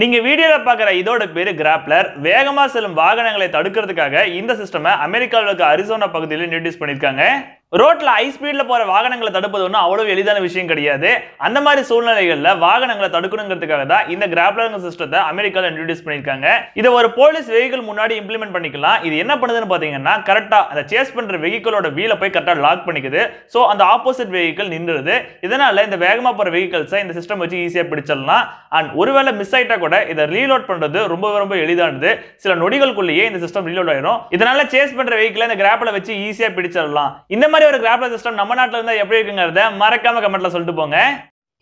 நீங்க வீடியோவில் பாக்குற இதோட பேர் கிராப்லர் வேகமாக செல்லும் வாகனங்களை தடுக்கிறதுக்காக இந்த சிஸ்டமை அமெரிக்காவில் இருக்க அரிசோனா பகுதியில் இன்ட்ரடியூஸ் பண்ணிருக்காங்க ரோட்டில் ஹை ஸ்பீடில் போகிற வாகனங்களை தடுப்பது ஒன்றும் அவ்வளோ எளிதான விஷயம் கிடையாது அந்த மாதிரி சூழ்நிலைகளில் வாகனங்களை தடுக்கணுங்கிறதுக்காக தான் இந்த கிராப்லருங்க சிஸ்டத்தை அமெரிக்காவில் இன்ட்ரடியூஸ் பண்ணியிருக்காங்க இதை ஒரு போலீஸ் வெஹிக்கிள் முன்னாடி இம்ப்ளிமெண்ட் பண்ணிக்கலாம் இது என்ன பண்ணுதுன்னு பார்த்தீங்கன்னா கரெக்டாக அந்த சேஸ் பண்ணுற வெஹிக்கிளோட வீலை போய் கரெக்டாக லாக் பண்ணிக்குது ஸோ அந்த ஆப்போசிட் வெஹிக்கிள் நின்றுது இதனால் இந்த வேகமாக போகிற வெஹிக்கிள்ஸை இந்த சிஸ்டம் வச்சு ஈஸியாக பிடிச்சிடலாம் அண்ட் ஒருவேளை மிஸ் ஆகிட்டா கூட இதை ரீலோட் பண்ணுறது ரொம்ப ரொம்ப எளிதானது சில நொடிகளுக்குள்ளேயே இந்த சிஸ்டம் ரீலோட் ஆயிடும் இதனால் சேஸ் பண்ணுற வெஹிக்கிளை இந்த கிராப்பில் வச்சு ஈஸியாக பிடிச்சிடலாம் இந்த மாதிரி மாதிரி ஒரு கிராப்ல சிஸ்டம் நம்ம நாட்டில் இருந்தால் எப்படி இருக்குங்கிறத மறக்காம கமெண்ட்ல சொல்லிட்டு போங்க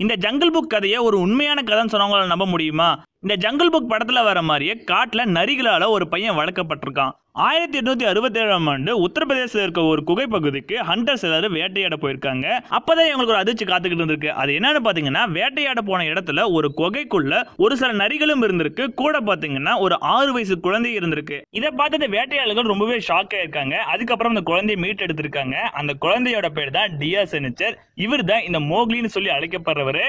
இந்த ஜங்கிள் புக் கதையை ஒரு உண்மையான கதைன்னு சொன்னவங்களால நம்ப முடியுமா இந்த ஜங்கிள் புக் படத்தில் வர மாதிரியே காட்டில் நரிகளால் ஒரு பையன் வளர்க்கப்பட்டிருக்கான் ஆயிரத்தி எட்நூத்தி அறுபத்தேழாம் ஆண்டு உத்தரப்பிரதேசத்தில் இருக்க ஒரு குகை பகுதிக்கு ஹண்டர்ஸ் எல்லாரும் வேட்டையாட போயிருக்காங்க அப்பதான் இவங்களுக்கு ஒரு அதிர்ச்சி காத்துக்கிட்டு இருந்திருக்கு அது என்னன்னு பாத்தீங்கன்னா வேட்டையாட போன இடத்துல ஒரு குகைக்குள்ள ஒரு சில நரிகளும் இருந்திருக்கு கூட பாத்தீங்கன்னா ஒரு ஆறு வயசு குழந்தை இருந்திருக்கு இதை பார்த்துட்டு வேட்டையாளர்கள் ரொம்பவே ஷாக் ஆயிருக்காங்க அதுக்கப்புறம் அந்த குழந்தையை மீட் எடுத்திருக்காங்க அந்த குழந்தையோட பேர் தான் டியா செனிச்சர் இவர் தான் இந்த மோக்லின்னு சொல்லி அழைக்கப்படுறவர்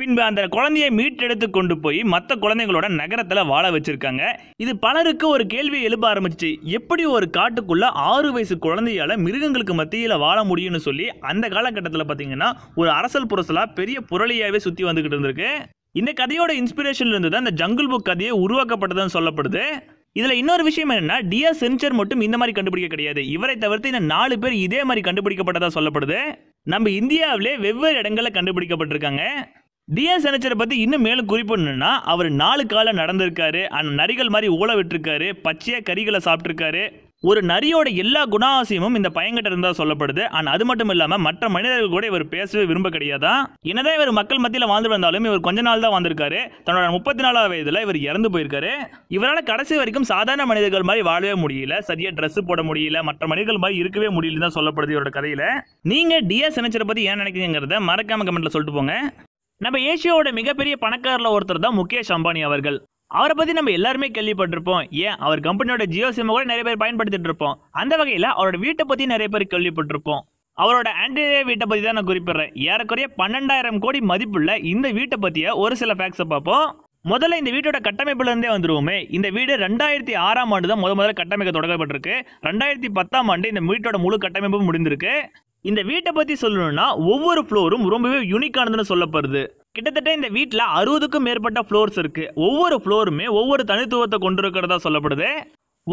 பின்பு அந்த குழந்தையை மீட்டெடுத்து கொண்டு போய் மற்ற குழந்தைங்களோட நகரத்தில் வாழ வச்சிருக்காங்க இது பலருக்கு ஒரு கேள்வி எழுப்ப ஆரம்பிச்சு எப்படி ஒரு காட்டுக்குள்ள ஆறு வயசு குழந்தையால மிருகங்களுக்கு மத்தியில் வாழ முடியும்னு சொல்லி அந்த காலகட்டத்தில் பார்த்தீங்கன்னா ஒரு அரசல் புரசலாக பெரிய புரளியாகவே சுற்றி வந்துக்கிட்டு இருந்திருக்கு இந்த கதையோட இன்ஸ்பிரேஷன்ல இருந்து தான் இந்த ஜங்குள் புக் கதையை உருவாக்கப்பட்டதுன்னு சொல்லப்படுது இதில் இன்னொரு விஷயம் என்னென்னா டிஆர் சென்சர் மட்டும் இந்த மாதிரி கண்டுபிடிக்க கிடையாது இவரை தவிர்த்து இந்த நாலு பேர் இதே மாதிரி கண்டுபிடிக்கப்பட்டதாக சொல்லப்படுது நம்ம இந்தியாவிலே வெவ்வேறு இடங்களில் கண்டுபிடிக்கப்பட்டிருக்காங்க டிஎஸ் எனச்சரை பற்றி இன்னும் மேலும் குறிப்பிடணும்னா அவர் நாலு காலம் நடந்திருக்காரு அந்த நரிகள் மாதிரி ஊழ விட்டுருக்காரு பச்சையாக கறிகளை சாப்பிட்ருக்காரு ஒரு நரியோட எல்லா குணாவசியமும் இந்த பையன்கிட்ட இருந்தால் சொல்லப்படுது ஆனால் அது மட்டும் இல்லாமல் மற்ற மனிதர்கள் கூட இவர் பேசவே விரும்ப கிடையாதான் என்னதான் இவர் மக்கள் மத்தியில் வாழ்ந்து வந்தாலும் இவர் கொஞ்ச நாள் தான் வந்திருக்காரு தன்னோட முப்பத்தி நாலாவது வயதில் இவர் இறந்து போயிருக்காரு இவரால் கடைசி வரைக்கும் சாதாரண மனிதர்கள் மாதிரி வாழவே முடியல சரியாக ட்ரெஸ் போட முடியல மற்ற மனிதர்கள் மாதிரி இருக்கவே முடியலன்னு தான் சொல்லப்படுது இவரோட கதையில் நீங்கள் டிஎஸ் நினைச்சரை பற்றி ஏன் நினைக்கிறீங்கிறத மறக்காம கமெண்ட்டில் சொல்லிட்டு போங்க நம்ம ஏசியாவோட மிகப்பெரிய பணக்காரர்ல ஒருத்தர் தான் முகேஷ் அம்பானி அவர்கள் அவரை பற்றி நம்ம எல்லாருமே கேள்விப்பட்டிருப்போம் ஏன் அவர் கம்பெனியோட ஜியோ சிம்மை கூட நிறைய பேர் பயன்படுத்திட்டு இருப்போம் அந்த வகையில் அவரோட வீட்டை பற்றி நிறைய பேர் கேள்விப்பட்டிருப்போம் அவரோட ஆன்டீரியர் வீட்டை பற்றி தான் நான் குறிப்பிடுறேன் ஏறக்குறைய பன்னெண்டாயிரம் கோடி மதிப்புள்ள இந்த வீட்டை பற்றிய ஒரு சில ஃபேக்ட்ஸை பார்ப்போம் முதல்ல இந்த வீட்டோட இருந்தே வந்துருவோமே இந்த வீடு ரெண்டாயிரத்தி ஆறாம் ஆண்டு தான் முத முதல்ல கட்டமைக்க தொடங்கப்பட்டிருக்கு ரெண்டாயிரத்தி பத்தாம் ஆண்டு இந்த வீட்டோட முழு கட்டமைப்பும் முடிந்திருக்கு இந்த வீட்டை பற்றி சொல்லணும்னா ஒவ்வொரு ஃப்ளோரும் ரொம்பவே யூனிக்கானதுன்னு சொல்லப்படுது கிட்டத்தட்ட இந்த வீட்டில் அறுபதுக்கும் மேற்பட்ட ஃப்ளோர்ஸ் இருக்குது ஒவ்வொரு ஃப்ளோருமே ஒவ்வொரு தனித்துவத்தை கொண்டு இருக்கிறதா சொல்லப்படுது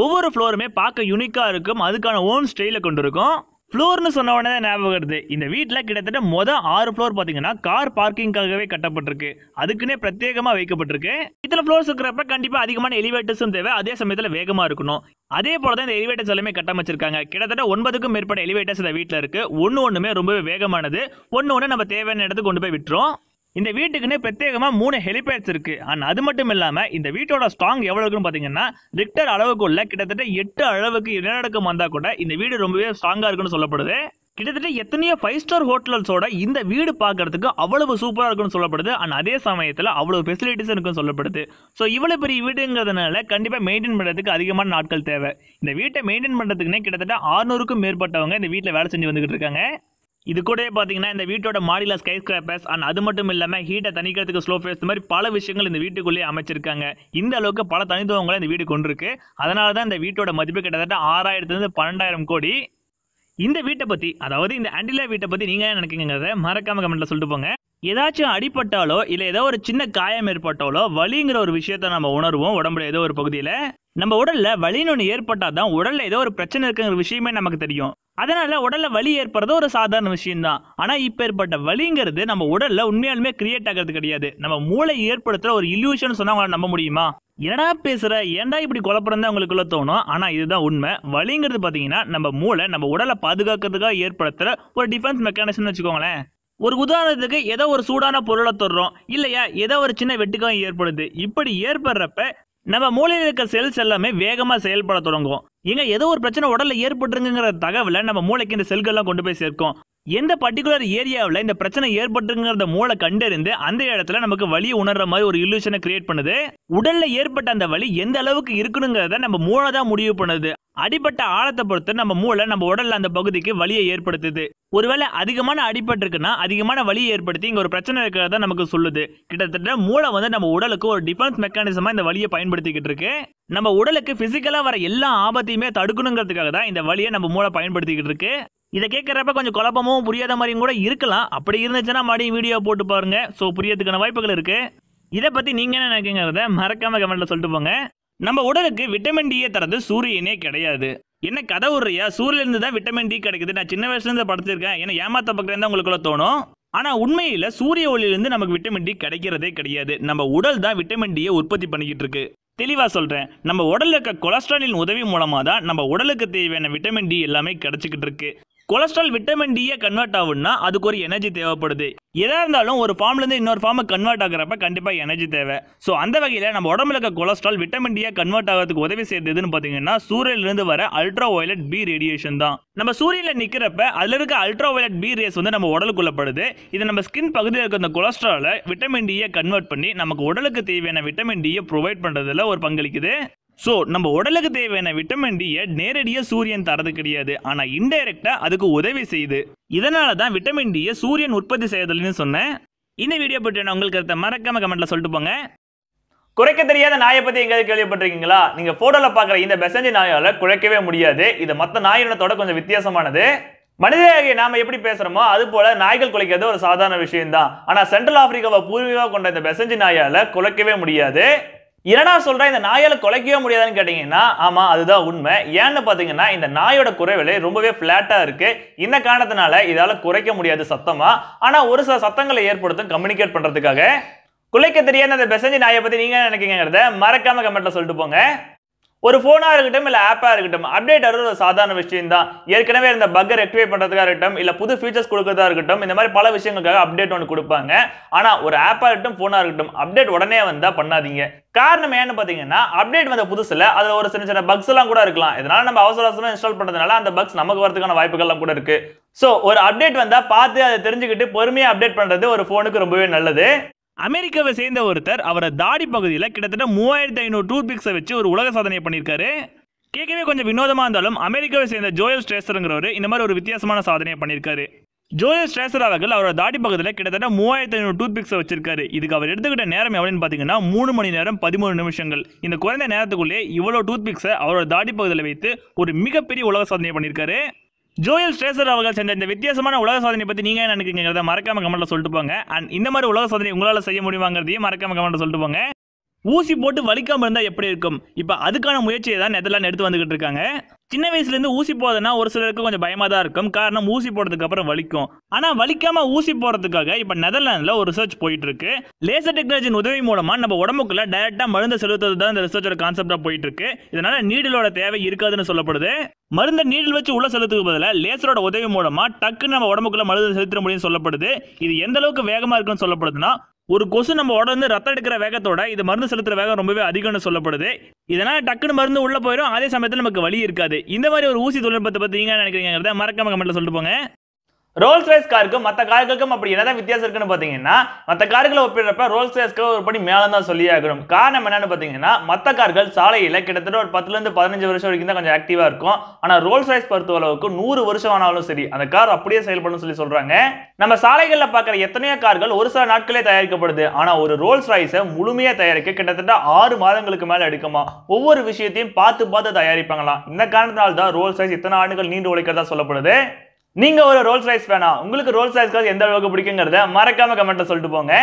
ஒவ்வொரு ஃப்ளோருமே பார்க்க யூனிக்காக இருக்கும் அதுக்கான ஓன் ஸ்டைலை கொண்டு இருக்கும் ஃப்ளோர்னு சொன்ன உடனே ஞாபகம் வருது இந்த வீட்டில் கிட்டத்தட்ட மொதல் ஆறு ஃப்ளோர் பார்த்தீங்கன்னா கார் பார்க்கிங்காகவே கட்டப்பட்டிருக்கு அதுக்குன்னே பிரத்யேகமாக வைக்கப்பட்டிருக்கு இதில் ஃப்ளோர்ஸ் இருக்கிறப்ப கண்டிப்பாக அதிகமான எலிவேட்டர்ஸும் தேவை அதே சமயத்தில் வேகமாக இருக்கணும் அதே போல தான் இந்த எலிவேட்டர்ஸ் எல்லாமே கட்டமைச்சிருக்காங்க கிட்டத்தட்ட ஒன்பதுக்கும் மேற்பட்ட எலிவேட்டர்ஸ் இந்த வீட்டில் இருக்குது ஒன்று ஒன்றுமே ரொம்பவே வேகமானது ஒன்று ஒன்று நம்ம தேவையான இடத்துக்கு கொண்டு போய் விட்டுரும் இந்த வீட்டுக்குன்னு பிரத்யேகமாக மூணு ஹெலிபேட்ஸ் இருக்கு அண்ட் அது மட்டும் இல்லாமல் இந்த வீட்டோட ஸ்ட்ராங் எவ்வளோ இருக்குன்னு பார்த்தீங்கன்னா ரிக்டர் அளவுக்குள்ள கிட்டத்தட்ட எட்டு அளவுக்கு இடநடக்கம் வந்தால் கூட இந்த வீடு ரொம்பவே ஸ்ட்ராங்காக இருக்குன்னு சொல்லப்படுது கிட்டத்தட்ட எத்தனையோ ஃபைவ் ஸ்டார் ஹோட்டல்ஸோட இந்த வீடு பார்க்கறதுக்கு அவ்வளவு சூப்பராக இருக்குன்னு சொல்லப்படுது அண்ட் அதே சமயத்தில் அவ்வளோ ஃபெசிலிட்டிஸும் இருக்குன்னு சொல்லப்படுது ஸோ இவ்வளோ பெரிய வீடுங்கிறதுனால கண்டிப்பாக மெயின்டைன் பண்ணுறதுக்கு அதிகமான நாட்கள் தேவை இந்த வீட்டை மெயின்டைன் பண்ணுறதுக்குன்னே கிட்டத்தட்ட ஆறுநூறுக்கும் மேற்பட்டவங்க இந்த வீட்டில் வேலை செஞ்சு வந்துக்கிட்டு இருக்காங்க இது கூட பார்த்தீங்கன்னா இந்த வீட்டோட மாடியில் ஸ்கை ஸ்கிராப்பர்ஸ் அண்ட் அது மட்டும் இல்லாமல் ஹீட்டை தணிக்கிறதுக்கு ஸ்லோ ஃபேஸ் மாதிரி பல விஷயங்கள் இந்த வீட்டுக்குள்ளேயே அமைச்சிருக்காங்க இந்த அளவுக்கு பல தனித்துவங்களை இந்த வீடு கொண்டிருக்கு அதனால தான் இந்த வீட்டோட மதிப்பு கிட்டத்தட்ட ஆறாயிரத்துலேருந்து பன்னெண்டாயிரம் கோடி இந்த வீட்டை பற்றி அதாவது இந்த ஆண்டிலா வீட்டை பற்றி நீங்கள் என்ன நினைக்கிறீங்கிறத மறக்காம கமெண்ட்டில் சொல்லிட்டு போங்க ஏதாச்சும் அடிப்பட்டாலோ இல்லை ஏதோ ஒரு சின்ன காயம் ஏற்பட்டாலோ வலிங்கிற ஒரு விஷயத்த நம்ம உணர்வோம் உடம்புல ஏதோ ஒரு பகுதியில் நம்ம உடலில் வலின்னு ஒன்று ஏற்பட்டால் தான் உடலில் ஏதோ ஒரு பிரச்சனை இருக்குங்கிற விஷயமே நமக்கு தெரியும் அதனால் உடலில் வலி ஏற்படுறது ஒரு சாதாரண விஷயம்தான் ஆனால் இப்போ ஏற்பட்ட வலிங்கிறது நம்ம உடலில் உண்மையாலுமே கிரியேட் ஆகிறது கிடையாது நம்ம மூளை ஏற்படுத்துகிற ஒரு இல்யூஷன் சொன்னால் அவங்களால நம்ப முடியுமா என்னடா பேசுகிற ஏன்டா இப்படி குழப்பறந்தா உங்களுக்குள்ள தோணும் ஆனால் இதுதான் உண்மை வலிங்கிறது பார்த்தீங்கன்னா நம்ம மூளை நம்ம உடலை பாதுகாக்கிறதுக்காக ஏற்படுத்துகிற ஒரு டிஃபென்ஸ் மெக்கானிசம்னு வச்சுக்கோங்களேன் ஒரு உதாரணத்துக்கு ஏதோ ஒரு சூடான பொருளை தொடுறோம் இல்லையா ஏதோ ஒரு சின்ன வெட்டுக்காக ஏற்படுது இப்படி ஏற்படுறப்ப நம்ம மூளையில் இருக்க செல்ஸ் எல்லாமே வேகமாக செயல்பட தொடங்கும் இங்கே ஏதோ ஒரு பிரச்சனை உடலில் ஏற்பட்டுருங்கிற தகவலை நம்ம மூளைக்கு இந்த செல்கள்லாம் கொண்டு போய் சேர்க்கும் எந்த பர்டிகுலர் ஏரியாவில் இந்த பிரச்சனை ஏற்பட்டுங்கிறத மூளை கண்டறிந்து அந்த இடத்துல நமக்கு வலியை உணர்ற மாதிரி ஒரு இல்யூஷனை கிரியேட் பண்ணுது உடல்ல ஏற்பட்ட அந்த வலி எந்த அளவுக்கு இருக்கணுங்கிறத நம்ம மூளை தான் முடிவு பண்ணுது அடிப்பட்ட ஆழத்தை பொறுத்து நம்ம மூளை நம்ம உடல்ல அந்த பகுதிக்கு வலியை ஏற்படுத்துது ஒருவேளை அதிகமான அடிபட்டு இருக்குன்னா அதிகமான வலியை ஏற்படுத்தி இங்க ஒரு பிரச்சனை இருக்கிறத நமக்கு சொல்லுது கிட்டத்தட்ட மூளை வந்து நம்ம உடலுக்கு ஒரு டிஃபென்ஸ் மெக்கானிசமா இந்த வழியை பயன்படுத்திக்கிட்டு இருக்கு நம்ம உடலுக்கு பிசிக்கலா வர எல்லா ஆபத்தையுமே தடுக்கணுங்கிறதுக்காக தான் இந்த வழியை நம்ம மூளை பயன்படுத்திக்கிட்டு இருக்கு இதை கேட்குறப்ப கொஞ்சம் குழப்பமும் புரியாத மாதிரியும் கூட இருக்கலாம் அப்படி இருந்துச்சுன்னா மறுபடியும் வீடியோ போட்டு பாருங்கள் ஸோ புரியறதுக்கான வாய்ப்புகள் இருக்குது இதை பற்றி நீங்கள் என்ன நினைக்கிறத மறக்காமல் கமெண்ட்டில் சொல்லிட்டு போங்க நம்ம உடலுக்கு விட்டமின் டியே தரது சூரியனே கிடையாது என்ன கதை உடுறியா சூரியன்லேருந்து தான் விட்டமின் டி கிடைக்குது நான் சின்ன வயசுலேருந்து படுத்திருக்கேன் ஏன்னா ஏமாத்த பக்கம் தான் உங்களுக்குள்ள தோணும் ஆனால் உண்மையில் சூரிய ஒளியிலிருந்து நமக்கு விட்டமின் டி கிடைக்கிறதே கிடையாது நம்ம உடல் தான் விட்டமின் டியை உற்பத்தி பண்ணிக்கிட்டு இருக்கு தெளிவாக சொல்கிறேன் நம்ம உடலுக்கு கொலஸ்ட்ரானின் கொலஸ்ட்ராலின் உதவி மூலமாக தான் நம்ம உடலுக்கு தேவையான விட்டமின் டி எல்லாமே கிடைச்சிக்கிட்டு இருக்கு கொலஸ்ட்ரால் விட்டமின் டியை கன்வெர்ட் ஆகும்னா அதுக்கு ஒரு எனர்ஜி தேவைப்படுது எதாக இருந்தாலும் ஒரு ஃபார்ம்லேருந்து இன்னொரு ஃபார்ம் கன்வெர்ட் ஆகிறப்ப கண்டிப்பாக எனர்ஜி தேவை ஸோ அந்த வகையில் நம்ம உடம்புல இருக்க கொலஸ்ட்ரால் விட்டமின் டியாக கன்வெர்ட் ஆகிறதுக்கு உதவி செய்யறதுன்னு பார்த்தீங்கன்னா சூரியன்லேருந்து வர அல்ட்ரா வயலட் பி ரேடியேஷன் தான் நம்ம சூரியனில் நிற்கிறப்ப அதில் இருக்க அல்ட்ரா வயலட் பி ரேஸ் வந்து நம்ம உடலுக்குள்ளப்படுது இது நம்ம ஸ்கின் பகுதியில் இருக்க அந்த கொலஸ்ட்ராலை விட்டமின் டியை கன்வெர்ட் பண்ணி நமக்கு உடலுக்கு தேவையான விட்டமின் டியை ப்ரொவைட் பண்ணுறதுல ஒரு பங்களிக்குது ஸோ நம்ம உடலுக்கு தேவையான விட்டமின் டியை நேரடியாக சூரியன் தரது கிடையாது ஆனால் இன்டைரக்டாக அதுக்கு உதவி செய்யுது இதனால தான் விட்டமின் டியை சூரியன் உற்பத்தி செய்யறதுலன்னு சொன்னேன் இந்த வீடியோ பற்றி நான் உங்களுக்கு கருத்தை மறக்காம கமெண்ட்டில் சொல்லிட்டு போங்க குறைக்க தெரியாத நாயை பற்றி எங்கேயாவது கேள்விப்பட்டிருக்கீங்களா நீங்கள் ஃபோட்டோவில் பார்க்குற இந்த பெசஞ்சு நாயால் குறைக்கவே முடியாது இது மற்ற நாயினத்தோட கொஞ்சம் வித்தியாசமானது மனிதராகிய நாம எப்படி பேசுறோமோ அது போல நாய்கள் குலைக்கிறது ஒரு சாதாரண விஷயம் தான் ஆனா சென்ட்ரல் ஆப்பிரிக்காவை பூர்வீகமாக கொண்ட இந்த பெசஞ்சு நாயால குலைக்கவே முடியாது என்னடா சொல்கிறேன் இந்த நாயால் குலைக்கவே முடியாதுன்னு கேட்டிங்கன்னா ஆமாம் அதுதான் உண்மை ஏன்னு பார்த்தீங்கன்னா இந்த நாயோட குறைவிலை ரொம்பவே ஃப்ளாட்டாக இருக்குது இந்த காரணத்தினால இதால் குறைக்க முடியாது சத்தமாக ஆனால் ஒரு சில சத்தங்களை ஏற்படுத்தும் கம்யூனிகேட் பண்ணுறதுக்காக குலைக்க தெரியாத அந்த பெசஞ்சு நாயை பற்றி நீங்கள் நினைக்கிறத மறக்காமல் கமெண்ட்டில் சொல்லிட்டு போங்க ஒரு ஃபோனாக இருக்கட்டும் இல்லை ஆப்பாக இருக்கட்டும் அப்டேட் வர்றது ஒரு சாதாரண விஷயம் தான் ஏற்கனவே இருந்த பக்கை ரெக்டிவே பண்ணுறதுக்காக இருக்கட்டும் இல்லை புது ஃபீச்சர்ஸ் கொடுக்கறதா இருக்கட்டும் இந்த மாதிரி பல விஷயங்களுக்காக அப்டேட் ஒன்று கொடுப்பாங்க ஆனால் ஒரு ஆப்பாக இருக்கட்டும் ஃபோனாக இருக்கட்டும் அப்டேட் உடனே வந்தால் பண்ணாதீங்க காரணம் ஏன்னு பார்த்தீங்கன்னா அப்டேட் வந்த புதுசில் அதில் ஒரு சின்ன சின்ன பக்ஸ் எல்லாம் கூட இருக்கலாம் இதனால் நம்ம அவசர அவசரம் இன்ஸ்டால் பண்ணுறதுனால அந்த பக்ஸ் நமக்கு வரதுக்கான வாய்ப்புகள்லாம் கூட இருக்குது ஸோ ஒரு அப்டேட் வந்தால் பார்த்து அதை தெரிஞ்சுக்கிட்டு பொறுமையாக அப்டேட் பண்ணுறது ஒரு ஃபோனுக்கு ரொம்பவே நல்லது அமெரிக்காவை சேர்ந்த ஒருத்தர் அவரை தாடி பகுதியில் கிட்டத்தட்ட மூவாயிரத்தி ஐநூறு டூத் பிக்ஸை வச்சு ஒரு உலக சாதனை பண்ணியிருக்காரு கேட்கவே கொஞ்சம் வினோதமாக இருந்தாலும் அமெரிக்காவை சேர்ந்த ஜோயல் ஸ்ட்ரேசருங்கிறவர் இந்த மாதிரி ஒரு வித்தியாசமான சாதனையை பண்ணியிருக்காரு ஜோயல் ஸ்ட்ரேசர் அவர்கள் அவரோட தாடி பக்கத்தில் கிட்டத்தட்ட மூவாயிரத்தி ஐநூறு டூத் பிக்ஸை வச்சிருக்காரு இதுக்கு அவர் எடுத்துக்கிட்ட நேரம் எவ்வளோன்னு பார்த்தீங்கன்னா மூணு மணி நேரம் பதிமூணு நிமிஷங்கள் இந்த குறைந்த நேரத்துக்குள்ளே இவ்வளோ டூத் பிக்ஸை அவரோட தாடி பகுதியில் வைத்து ஒரு மிகப்பெரிய உலக சாதனையை பண்ணியிருக்காரு ஜோயல் ஸ்ரேசர் அவர்கள் சேர்ந்த இந்த வித்தியாசமான உலக சாதனை பற்றி நீங்கள் என்ன நினைக்கிறீங்கிறத மறக்காம கமெண்ட்டில் சொல்லிட்டு போங்க அண்ட் இந்த மாதிரி உலக சாதனை உங்களால் செய்ய முடியுமாங்கிறதையும் மறக்காம கமெண்ட்டில் சொல்லிட்டு போங்க ஊசி போட்டு வலிக்காமல் இருந்தால் எப்படி இருக்கும் இப்போ அதுக்கான முயற்சியை தான் நெதர்லாண்ட் எடுத்து வந்துக்கிட்டு இருக்காங்க சின்ன வயசுலேருந்து ஊசி போதுன்னா ஒரு சிலருக்கு கொஞ்சம் பயமாக தான் இருக்கும் காரணம் ஊசி போடுறதுக்கு அப்புறம் வலிக்கும் ஆனால் வலிக்காமல் ஊசி போடுறதுக்காக இப்போ நெதர்லாண்டில் ஒரு ரிசர்ச் போயிட்டு இருக்கு லேசர் டெக்னாலஜியின் உதவி மூலமாக நம்ம உடம்புக்குள்ள டைரெக்டாக மருந்து செலுத்துறது தான் இந்த ரிசர்ச்சோட கான்செப்டாக போயிட்டு இருக்கு இதனால நீடிலோட தேவை இருக்காதுன்னு சொல்லப்படுது மருந்த நீடில் வச்சு உள்ள செலுத்துக்கு பதிலாக லேசரோட உதவி மூலமாக டக்குன்னு நம்ம உடம்புக்குள்ள மருந்து செலுத்த முடியும்னு சொல்லப்படுது இது எந்த அளவுக்கு வேகமாக இருக்குன்னு சொல்லப்படுதுன்னா ஒரு கொசு நம்ம உடம்பு ரத்தம் எடுக்கிற வேகத்தோட இது மருந்து செலுத்துற வேகம் ரொம்பவே அதிகம்னு சொல்லப்படுது இதனால் டக்குனு மருந்து உள்ளே போயிடும் அதே சமயத்தில் நமக்கு வழி இருக்காது இந்த மாதிரி ஒரு ஊசி தொழில்நுட்பத்தை பற்றி நீங்கள் நினைக்கிறீங்கிறத மறக்காம கமெண்ட்டில் சொல்லிட்டு போங்க ரோல்ஸ் ரைஸ் காருக்கும் மற்ற கார்களுக்கும் அப்படி என்னதான் வித்தியாசம் இருக்குன்னு பார்த்தீங்கன்னா மற்ற கார்களை ஒப்பிடுறப்ப ரோல்ஸ் ரைஸ்க்கு ஒரு படி மேலே தான் சொல்லி ஆகணும் காரணம் என்னன்னு பார்த்தீங்கன்னா மற்ற கார்கள் சாலையில் கிட்டத்தட்ட ஒரு பத்துலேருந்து பதினஞ்சு வருஷம் வரைக்கும் தான் கொஞ்சம் ஆக்டிவாக இருக்கும் ஆனால் ரோல்ஸ் ரைஸ் பொறுத்த அளவுக்கு நூறு வருஷம் ஆனாலும் சரி அந்த கார் அப்படியே செயல்படும் சொல்லி சொல்கிறாங்க நம்ம சாலைகளில் பார்க்குற எத்தனையோ கார்கள் ஒரு சில நாட்களே தயாரிக்கப்படுது ஆனால் ஒரு ரோல்ஸ் ரைஸை முழுமையாக தயாரிக்க கிட்டத்தட்ட ஆறு மாதங்களுக்கு மேலே எடுக்குமா ஒவ்வொரு விஷயத்தையும் பார்த்து பார்த்து தயாரிப்பாங்களாம் இந்த காரணத்தினால்தான் ரோல்ஸ் ரைஸ் இத்தனை ஆண்டுகள் நீண்டு உழைக்கிறதா சொல்லப்படுது நீங்கள் ஒரு ரோல்ஸ் ரைஸ் வேணா உங்களுக்கு ரோல்ஸ் ரைஸ் காசு எந்த அளவுக்கு பிடிக்குங்கிறத மறக்காம கமெண்ட்டில் சொல்லிட்டு போங்க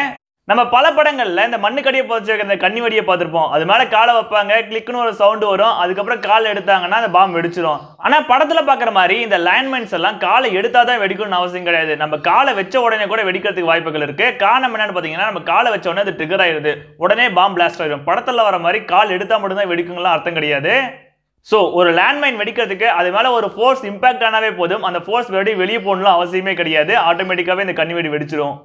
நம்ம பல படங்களில் இந்த மண்ணு போச்சு இந்த கண்ணி வடியை பார்த்துருப்போம் அது மேலே காலை வைப்பாங்க கிளிக்னு ஒரு சவுண்டு வரும் அதுக்கப்புறம் கால் எடுத்தாங்கன்னா அந்த பாம் வெடிச்சிடும் ஆனால் படத்தில் பார்க்குற மாதிரி இந்த லேண்ட்மைன்ஸ் எல்லாம் காலை எடுத்தால் தான் வெடிக்கணும்னு அவசியம் கிடையாது நம்ம காலை வச்ச உடனே கூட வெடிக்கிறதுக்கு வாய்ப்புகள் இருக்குது காரணம் என்னன்னு பார்த்தீங்கன்னா நம்ம காலை வச்ச உடனே அது ட்ரிகர் ஆயிருது உடனே பாம் பிளாஸ்ட் ஆயிடும் படத்தில் வர மாதிரி கால் எடுத்தால் மட்டும்தான் வெடிக்குங்களாம் அர்த்தம் கிடையாது ஸோ ஒரு லேண்ட்மைன் வெடிக்கிறதுக்கு அது மேலே ஒரு ஃபோர்ஸ் இம்பாக்ட் ஆனாவே போதும் அந்த ஃபோர்ஸ் வெடி வெளியே போகணும்னு அவசியமே கிடையாது ஆட்டோமேட்டிக்காகவே இந்த கண்ணி வெடி வெடிச்சிடும்